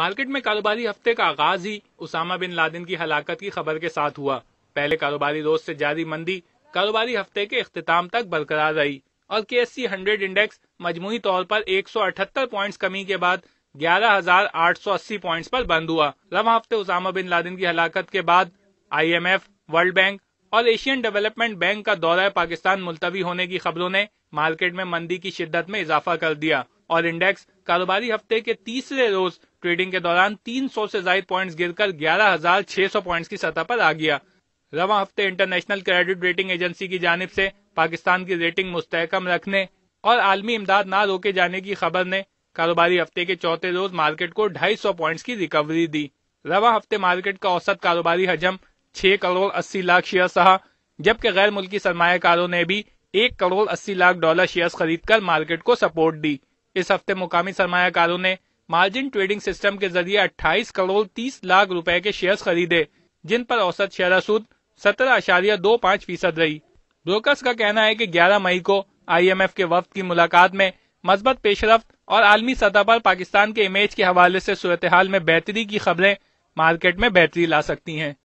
market में कारोबारी हफ्ते का आगाज ही उसामा बिन लादिन की हलाकत की खबर के साथ हुआ पहले कारोबारी रोज से जारी मंदी कारोबारी हफ्ते के अख्ताम तक बरकरार रही और K S C hundred index मजमू तौर पर एक सौ अठहत्तर प्वाइंट कमी के बाद ग्यारह हजार आठ सौ अस्सी प्वाइंट आरोप बंद हुआ रवा हफ्ते उसामा बिन लादिन की हलाकत के बाद I M F world bank और एशियन डेवलपमेंट बैंक का दौरा पाकिस्तान मुलतवी होने की खबरों ने मार्केट में मंदी की शिद्दत में इजाफा कर दिया और इंडेक्स कारोबारी हफ्ते के तीसरे रोज ट्रेडिंग के दौरान 300 से ज्यादा पॉइंट्स गिरकर 11,600 पॉइंट्स की सतह पर आ गया रवा हफ्ते इंटरनेशनल क्रेडिट रेटिंग एजेंसी की जानब से पाकिस्तान की रेटिंग मुस्तकम रखने और आलमी इमदाद न रोके जाने की खबर ने कारोबारी हफ्ते के चौथे रोज मार्केट को सौ पॉइंट्स की रिकवरी दी रवा हफ्ते मार्केट का औसत कारोबारी हजम छह करोड़ अस्सी लाख शेयर रहा जबकि गैर मुल्की सरमाकारों ने भी एक करोड़ अस्सी लाख डॉलर शेयर्स खरीदकर मार्केट को सपोर्ट दी इस हफ्ते मुकामी सरमाकारों ने मार्जिन ट्रेडिंग सिस्टम के जरिए अट्ठाईस करोड़ तीस लाख रूपए के शेयर खरीदे जिन पर औसत शेयर सूद सत्रह अशारिया दो पाँच फीसद रही ब्रोकर्स का कहना है कि 11 मई को आईएमएफ के वफ्त की मुलाकात में मजबत पेशरफ और आलमी सतह पर पाकिस्तान के इमेज के हवाले से सूरत हाल में बेहतरी की खबरें मार्केट में बेहतरी ला सकती हैं